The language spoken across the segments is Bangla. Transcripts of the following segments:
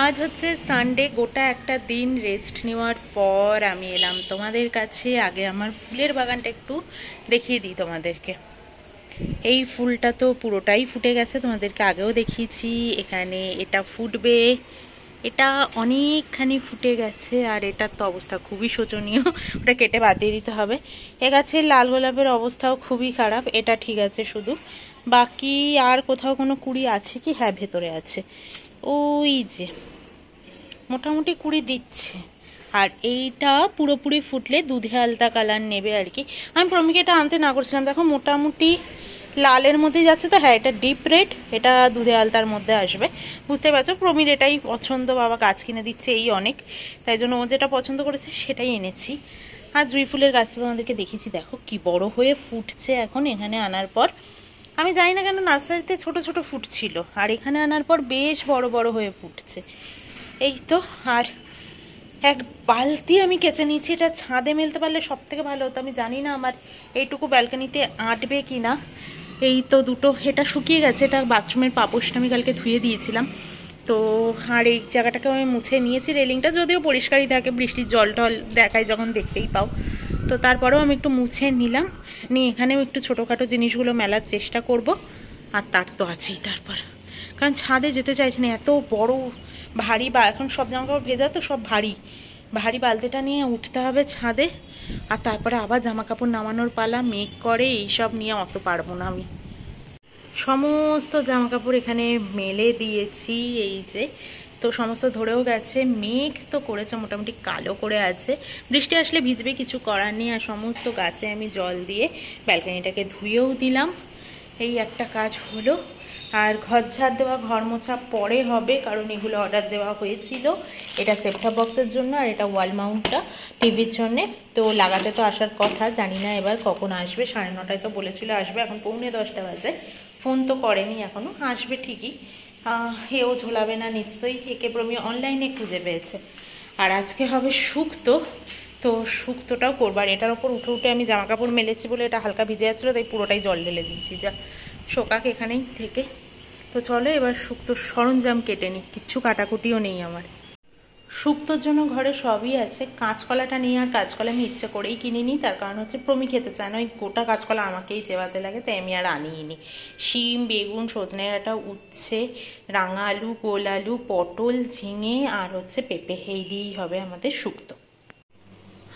আজ হচ্ছে সানডে গোটা একটা দিন রেস্ট নেওয়ার পর আমি এলাম তোমাদের কাছে আগে আমার ফুলের বাগানটা একটু দেখিয়ে দিই তোমাদেরকে এই ফুলটা তো পুরোটাই ফুটে গেছে তোমাদেরকে আগেও দেখিয়েছি এখানে এটা ফুটবে এটা অনেকখানি ফুটে গেছে আর এটার তো অবস্থা খুবই শোচনীয় ওটা কেটে বাদ দিয়ে দিতে হবে এ গাছের লাল গোলাপের অবস্থাও খুবই খারাপ এটা ঠিক আছে শুধু বাকি আর কোথাও কোনো কুড়ি আছে কি হ্যাঁ ভেতরে আছে ওই যে মোটামুটি কুড়ি দিচ্ছে আর এইটা পুরোপুরি ফুটলে দুধে আলতা কালার নেবে আর কি আমি প্রমিকে এটা আনতে না করছিলাম দেখো মোটামুটি লালের মধ্যে যাচ্ছে তো হ্যাঁ এটা ডিপ রেড এটা দুধে আলতার মধ্যে আসবে বুঝতে পারছো প্রমির এটাই পছন্দ বাবা গাছ কিনে দিচ্ছে এই অনেক তাই জন্য ও যেটা পছন্দ করেছে সেটাই এনেছি আর জুঁই ফুলের গাছটা তোমাদেরকে দেখেছি দেখো কি বড় হয়ে ফুটছে এখন এখানে আনার পর আমি জানি না কেন নার্সারিতে ছোট ছোট ফুটছিল আর এখানে আনার পর বেশ বড় বড় হয়ে ফুটছে এই তো আর এক বালতি আমি কেচে নিয়েছি এটা ছাদে মেলতে পারলে সব থেকে ভালো হতো আমি জানি না আমার এইটুকু ব্যালকানিতে আঁটবে কি না এই তো দুটো এটা শুকিয়ে গেছে এটা বাথরুমের পাপোসটা আমি কালকে ধুয়ে দিয়েছিলাম তো আর এই জায়গাটাকে আমি মুছে নিয়েছি রেলিংটা যদিও পরিষ্কারই থাকে বৃষ্টির জল টল দেখায় যখন দেখতেই পাও তো তারপরেও আমি একটু মুছে নিলাম নিয়ে এখানেও একটু ছোটোখাটো জিনিসগুলো মেলার চেষ্টা করব আর তার তো আছেই তারপর কারণ ছাদে যেতে চাইছি না এত বড় ভারী বা এখন সব জামাকাপড় ভেজা তো সব ভারী ভারী বালতিটা নিয়ে উঠতে হবে ছাদে আর তারপরে আবার জামা কাপড় নামানোর পালা মেঘ করে এইসব নিয়ে অত পারবো না আমি সমস্ত জামা কাপড় এখানে মেলে দিয়েছি এই যে তো সমস্ত ধরেও গেছে মেঘ তো করেছে মোটামুটি কালো করে আছে বৃষ্টি আসলে ভিজবে কিছু করার নেই আর সমস্ত গাছে আমি জল দিয়ে ব্যালকানিটাকে ধুয়েও দিলাম এই একটা কাজ হলো আর ঘর ছাড় দেওয়া ঘর মোছা পরে হবে কারণ এগুলো অর্ডার দেওয়া হয়েছিল এটা সেপটপ বক্সের জন্য আর এটা ওয়াল মাউন্টটা টিভির জন্যে তো লাগাতে তো আসার কথা জানি না এবার কখন আসবে সাড়ে নটায় তো বলেছিল আসবে এখন পৌনে দশটা বাজে ফোন তো করেনি এখনও আসবে ঠিকই এও ঝোলাবে না নিশ্চয়ই একে প্রমি অনলাইনে খুঁজে পেয়েছে আর আজকে হবে শুক্তো তো শুক্তোটাও করবার এটার ওপর উঠে উঠে আমি জামা কাপড় মেলেছি বলে এটা হালকা ভিজে যাচ্ছিল তাই পুরোটাই জল ঢেলে দিচ্ছি যা শোকাক এখানেই থেকে তো চলো এবার শুক্তোর সরঞ্জাম কেটে নিই কিচ্ছু কাটাকুটিও নেই আমার শুক্তোর জন্য ঘরে সবই আছে কাঁচকলাটা নিয়ে আর কাঁচকলা আমি ইচ্ছে করেই কিনিনি তার কারণ হচ্ছে প্রমি খেতে চায় না ওই গোটা কাঁচকলা আমাকেই চেবাতে লাগে তাই আমি আর আনিনি শিম বেগুন সজনে ডাঁটা উচ্ছে রাঙা আলু গোল আলু পটল ঝিঙে আর হচ্ছে পেঁপে হেই দিয়েই হবে আমাদের শুক্তো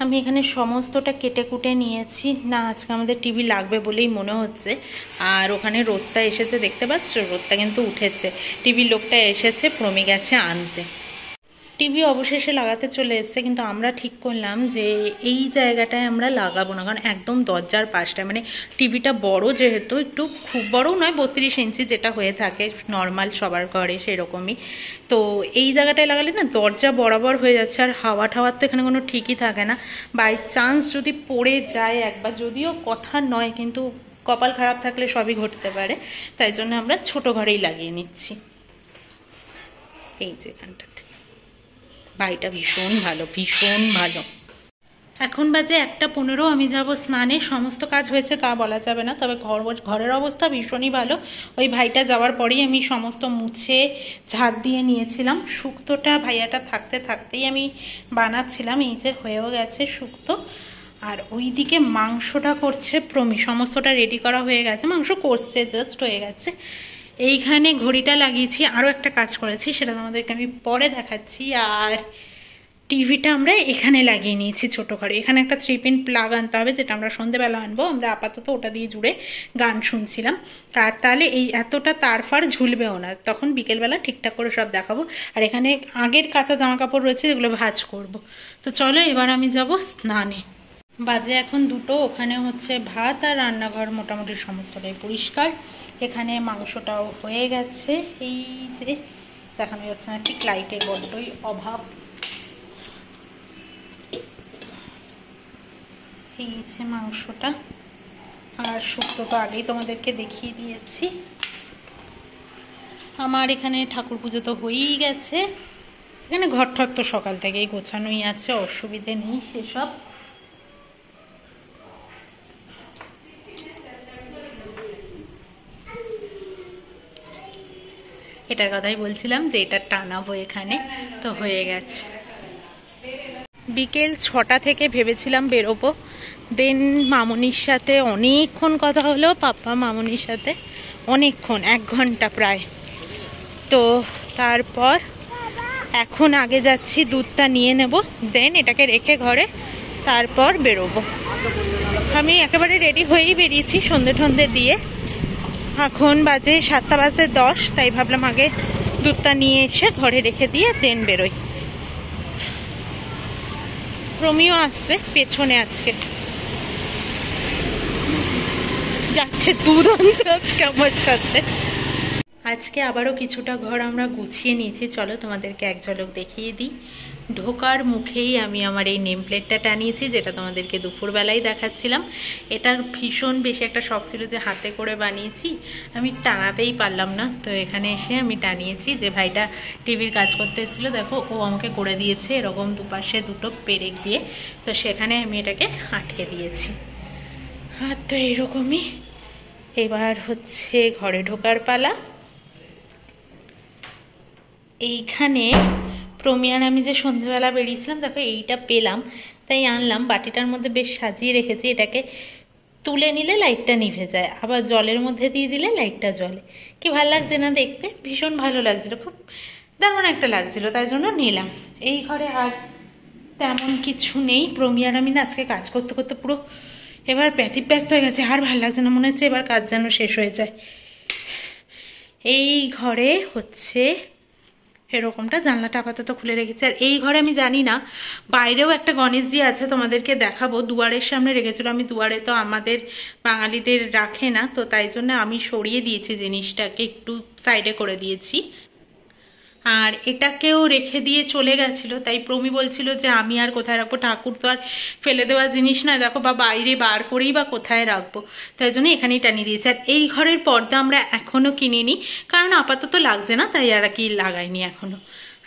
আমি এখানে সমস্তটা কেটে কুটে নিয়েছি না আজকে আমাদের টিভি লাগবে বলেই মনে হচ্ছে আর ওখানে রোদটা এসেছে দেখতে পাচ্ছ রোদটা কিন্তু উঠেছে টিভির লোকটা এসেছে প্রমি গেছে আনতে টিভি অবশেষে লাগাতে চলে এসছে কিন্তু আমরা ঠিক করলাম যে এই জায়গাটায় আমরা লাগাবো না কারণ একদম দরজার পাশটায় মানে টিভিটা বড় যেহেতু একটু খুব বড়ও নয় বত্রিশ ইঞ্চি যেটা হয়ে থাকে নর্মাল সবার ঘরে সেরকমই তো এই জায়গাটায় লাগালে না দরজা বরাবর হয়ে যাচ্ছে আর হাওয়া ঠাওয়ার তো এখানে কোনো ঠিকই থাকে না বাই চান্স যদি পড়ে যায় একবার যদিও কথা নয় কিন্তু কপাল খারাপ থাকলে সবই ঘটতে পারে তাই জন্য আমরা ছোট ঘরেই লাগিয়ে নিচ্ছি এই যে এখানটাতে বাড়িটা ভীষণ ভালো ভীষণ ভালো এখন বাজে একটা পনেরো আমি যাব স্নানে সমস্ত কাজ হয়েছে তা বলা যাবে না তবে ঘর ঘরের অবস্থা ভীষণই ভালো ওই ভাইটা যাওয়ার পরেই আমি সমস্ত মুছে ঝাঁট দিয়ে নিয়েছিলাম শুক্তটা ভাইয়াটা থাকতে থাকতেই আমি বানাচ্ছিলাম এই যে হয়েও গেছে শুক্ত আর ওই দিকে মাংসটা করছে প্রমি সমস্তটা রেডি করা হয়ে গেছে মাংস করছে জাস্ট হয়ে গেছে এইখানে ঘড়িটা লাগিয়েছি আরও একটা কাজ করেছি সেটা তোমাদেরকে আমি পরে দেখাচ্ছি আর টিভিটা আমরা এখানে লাগিয়ে নিয়েছি ছোটো ঘরে এখানে একটা থ্রি পিন প্লাগ আনতে হবে যেটা আমরা সন্ধেবেলা আনবো আমরা আপাতত ওটা দিয়ে জুড়ে গান শুনছিলাম আর তাহলে এই এতটা তার ফার ঝুলবেও না তখন বিকেলবেলা ঠিকঠাক করে সব দেখাবো আর এখানে আগের কাঁচা জামা কাপড় রয়েছে যেগুলো ভাজ করব। তো চলো এবার আমি যাব স্নানে বাজে এখন দুটো ওখানে হচ্ছে ভাত আর রান্নাঘর মোটামুটি সমস্তটাই পরিষ্কার এখানে মাংসটাও হয়ে গেছে এই যে দেখানো যাচ্ছে না ঠিক লাইটের বড্ডই অভাব এই যে মাংসটা আর শুক্তো তো আগেই তোমাদেরকে দেখিয়ে দিয়েছি আমার এখানে ঠাকুর পুজো তো হয়েই গেছে এখানে ঘর ঠর তো সকাল থেকেই গোছানোই আছে অসুবিধে নেই সেসব এটার কথাই বলছিলাম যে এটা টানাবো এখানে তো হয়ে গেছে বিকেল ছটা থেকে ভেবেছিলাম বেরোবো দেন মামনির সাথে অনেকক্ষণ কথা হলো পাপ্পা মামনির সাথে অনেকক্ষণ এক ঘন্টা প্রায় তো তারপর এখন আগে যাচ্ছি দুধটা নিয়ে নেব দেন এটাকে রেখে ঘরে তারপর বেরোবো আমি একেবারে রেডি হয়েই বেরিয়েছি সন্ধে ঠন্ধে দিয়ে এখন বাজে সাতটা বাজে দশ তাই ভাবলাম আগে দুধটা নিয়ে এসে ঘরে রেখে দিয়ে দেন বেরোই প্রমিও আসছে পেছনে আজকে যাচ্ছে দুধ আনতে আজকে আমার সাথে আজকে আবারও কিছুটা ঘর আমরা গুছিয়ে নিয়েছি চলো তোমাদেরকে এক ঝলক দেখিয়ে দিই ঢোকার মুখেই আমি আমার এই নেম প্লেটটা টানিয়েছি যেটা তোমাদেরকে দুপুরবেলায় দেখাচ্ছিলাম এটার ভীষণ বেশি একটা শখ ছিল যে হাতে করে বানিয়েছি আমি টানাতেই পারলাম না তো এখানে এসে আমি টানিয়েছি যে ভাইটা টিভির কাজ করতে এসেছিলো দেখো ও আমাকে করে দিয়েছে এরকম দুপাশে দুটো পেরেক দিয়ে তো সেখানে আমি এটাকে আটকে দিয়েছি আর তো এইরকমই এবার হচ্ছে ঘরে ঢোকার পালা এইখানে প্রমি আমি যে সন্ধেবেলা বেরিয়েছিলাম দেখো এইটা পেলাম তাই আনলাম বাটিটার মধ্যে বেশ সাজিয়ে রেখেছি এটাকে তুলে নিলে লাইটটা নিভে যায় আবার জলের মধ্যে দিয়ে দিলে লাইটটা জ্বলে কি ভাল লাগছে না দেখতে ভীষণ ভালো লাগছিল খুব তেমন একটা লাগছিল তাই জন্য নিলাম এই ঘরে আর তেমন কিছু নেই প্রমিয়ার আমি না আজকে কাজ করতে করতে পুরো এবার প্যাচি হয়ে গেছে আর ভালো লাগছে না মনে হচ্ছে এবার কাজ যেন শেষ হয়ে যায় এই ঘরে হচ্ছে এরকমটা জানলাটা আপাতত খুলে রেখেছি আর এই ঘরে আমি জানি না বাইরেও একটা গণেশজি আছে তোমাদেরকে দেখাবো দুয়ারের সামনে রেখেছিল আমি দুয়ারে তো আমাদের বাঙালিদের রাখে না তো তাই জন্য আমি সরিয়ে দিয়েছি জিনিসটাকে একটু সাইডে করে দিয়েছি আর এটাকেও রেখে দিয়ে চলে গেছিল তাই প্রমি বলছিল যে আমি আর কোথায় রাখবো ঠাকুর তো আর ফেলে দেওয়া জিনিস নয় দেখো বা বাইরে বার করেই বা কোথায় রাখবো তাই জন্য এখানেই টানিয়ে দিয়েছি আর এই ঘরের পর্দা আমরা এখনও কিনিনি কারণ আপাতত লাগছে না তাই আর কি লাগাইনি এখনও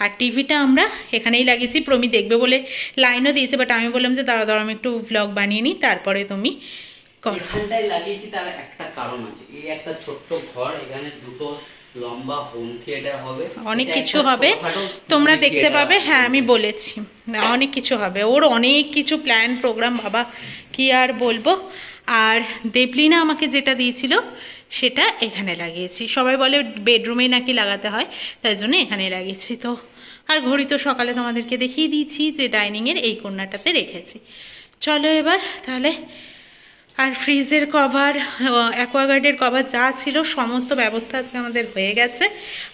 আর টিভিটা আমরা এখানেই লাগিয়েছি প্রমি দেখবে বলে লাইনও দিয়েছে বাট আমি বললাম যে দাঁড়া দাঁড়া আমি একটু ব্লগ বানিয়ে নিই তারপরে তুমি করো লাগিয়েছি তার একটা কারণ আছে এই একটা ছোট্ট ঘর এখানে দুটো লম্বা হোম থিয়েটার হবে অনেক কিছু হবে তোমরা দেখতে পাবে হ্যাঁ আমি বলেছি অনেক কিছু হবে ওর অনেক কিছু প্ল্যান প্রোগ্রাম বাবা কি আর বলবো আর দেবলিনা আমাকে যেটা দিয়েছিল সেটা এখানে লাগিয়েছি সবাই বলে বেডরুমে নাকি লাগাতে হয় তাই জন্য এখানে লাগিয়েছি তো আর ঘড়ি তো সকালে তোমাদেরকে দেখিয়ে দিয়েছি যে ডাইনিংয়ের এই কন্যাটাতে রেখেছি চলো এবার তাহলে আর ফ্রিজের কভার অ্যাকোয়াগার্ডের কভার যা ছিল সমস্ত ব্যবস্থা আজকে আমাদের হয়ে গেছে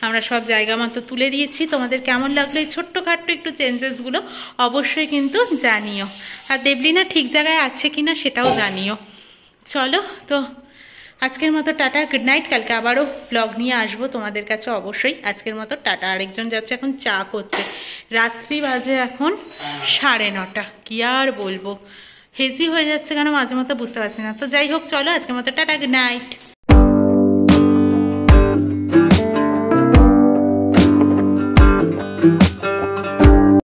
আমরা সব জায়গা মতো তুলে দিয়েছি তোমাদের কেমন লাগলো এই ছোট্টখাট্ট একটু চেঞ্জেসগুলো অবশ্যই কিন্তু জানিও আর দেবলিনা ঠিক জায়গায় আছে কি না সেটাও জানিও চলো তো আজকের মতো টাটা গুড নাইট কালকে আবারও ব্লগ নিয়ে আসবো তোমাদের কাছে অবশ্যই আজকের মতো টাটা আরেকজন যাচ্ছে এখন চা করতে রাত্রি বাজে এখন সাড়ে নটা কি আর বলবো হেজি হয়ে যাচ্ছে কেন মাঝে মতো বুঝতে পারছি না তো যাই হোক চলো আজকের মতো টাটা গুড নাইট